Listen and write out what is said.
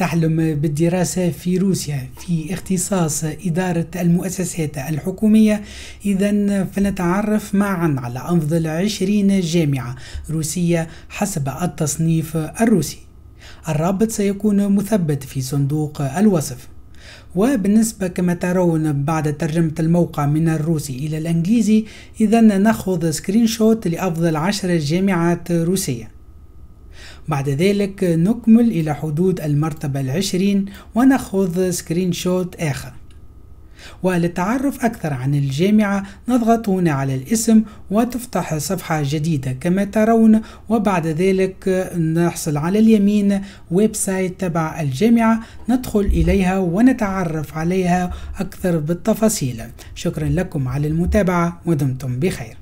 تحلم بالدراسة في روسيا في اختصاص إدارة المؤسسات الحكومية إذا فنتعرف معا على أفضل عشرين جامعة روسية حسب التصنيف الروسي الرابط سيكون مثبت في صندوق الوصف وبالنسبة كما ترون بعد ترجمة الموقع من الروسي إلى الإنجليزي إذا نأخذ سكرين شوت لأفضل عشر جامعات روسية بعد ذلك نكمل إلى حدود المرتبة العشرين ونأخذ سكرين شوت آخر وللتعرف أكثر عن الجامعة نضغط هنا على الاسم وتفتح صفحة جديدة كما ترون وبعد ذلك نحصل على اليمين ويب سايت تبع الجامعة ندخل إليها ونتعرف عليها أكثر بالتفاصيل شكرا لكم على المتابعة ودمتم بخير